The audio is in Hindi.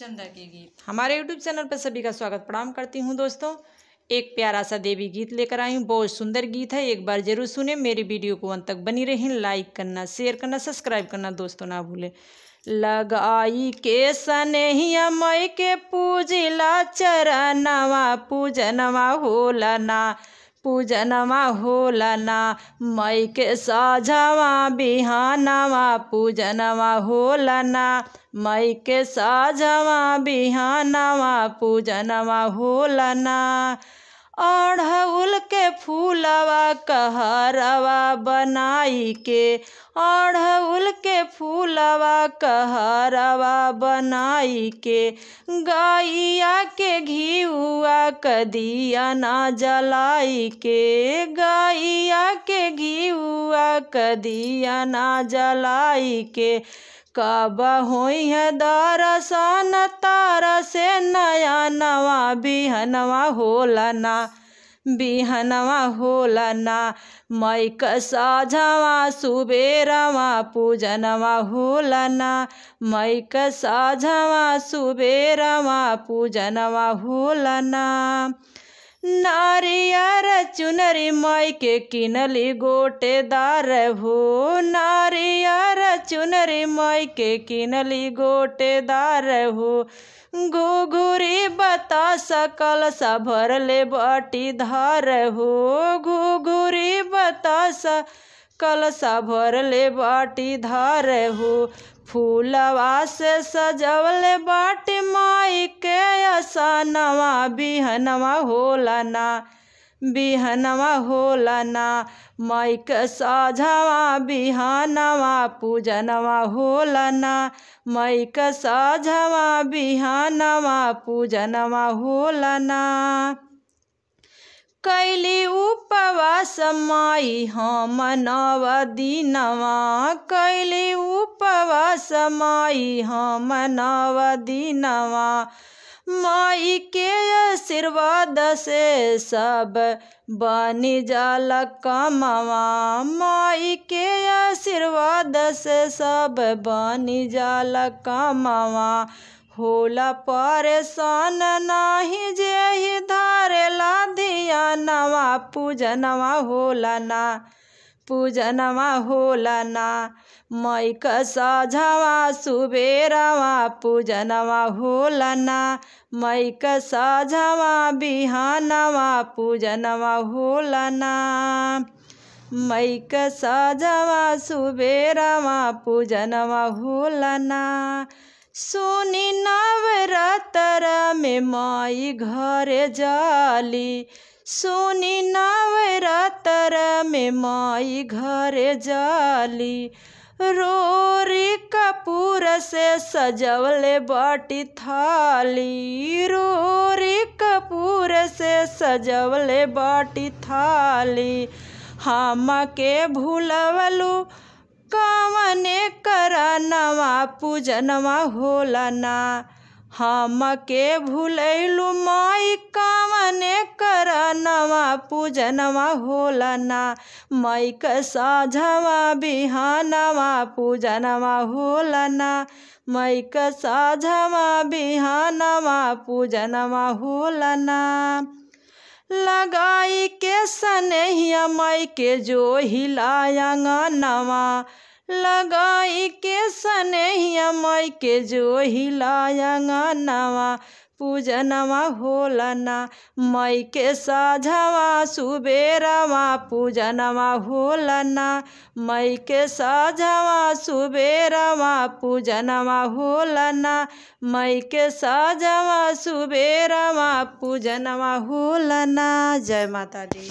चंदा के गीत हमारे यूट्यूब चैनल पर सभी का स्वागत प्रणाम करती हूँ दोस्तों एक प्यारा सा देवी गीत लेकर आई हूँ बहुत सुंदर गीत है एक बार जरूर सुने मेरी वीडियो को अंत तक बनी रहे लाइक करना शेयर करना सब्सक्राइब करना दोस्तों ना भूलें लगाई के सनहिया मई के पूजिला चरणवा पूजनवा होलना पूजनमा होलना मई के साझावा बिहानवा पूजनमा होलना मई के साझावा बिहानवा पूजनमा होलना ओढ़उल के फूलवा कहारवा बनाई के ओढ़उल के फूलवा कहारवा बनाई के गैया के घीउआ कदिया ना जलाई के गैया के घीउआ कदिया ना जलाई के काबा हुई है दारा सान तारा से नया नवा बिहनवा होलना ना बिहनवा होलना मई मैक साझवा सुबेरवा पूजनवा होलना मई मैक साझवा सुबेरवा पूजनवा होलना नारियर चुनरी माई के किनली गोटेदार हो नारियर चुनरी माई के किनली गोटेदार हो घुघुरी बता सकल सभर ले बटी धार हो घुघुरी बता सकल कल सभर ले बाटी धार हो फूलवा से सजवल बाटी माई नवा बिहनवा होलना बिहनवा होलना माइक साझावा बिहानवा पूजनवा होलना माइक साझावा बिहानवा पूजनवा होलना कैली उपवास माई हम नव दिनवा कैली उपवास माई हम नव दिनवा माई के आशीर्वाद से सब बानी जाला कमावा माई के आशीर्वाद से सब बानी जाला कमावा होला परेशान नाही जे ही धारेला धिया नवा पूजनवा होला ना पूजनमा होला ना मैक सझवा सुबेरवा पूजनवा होला ना मैक सझवा बिहानवा पूजन होला ना मईक सझवा सुबेरवा पूजन होला ना सुनी नवरात्र में मई घर जाली सुनी नवरातर में माई घर जाली रोरी कपूर से सजवले बाटी थाली रोरी कपूर से सजवले बाटी थाली हम के भूलवलू कामने नवा पूजनवा होलना हम के भूलू पूजनवा होलना मैक साझवा बिहानवा पूजनवा होलना मैक साझवा बिहानवा पूजनवा होलना लगाई के सनहिया मई के जो हिलायांगनवा लगाई के सनहिया मई के जो हिलायांगनवा पूजनमा होलना मई के साझावा सुबेरावा पूजनमा होलना मई के साझावा सुबेरावा पूजनमा होलना मई के साझावा सुबेरावा पूजनमा होलना जय माता दी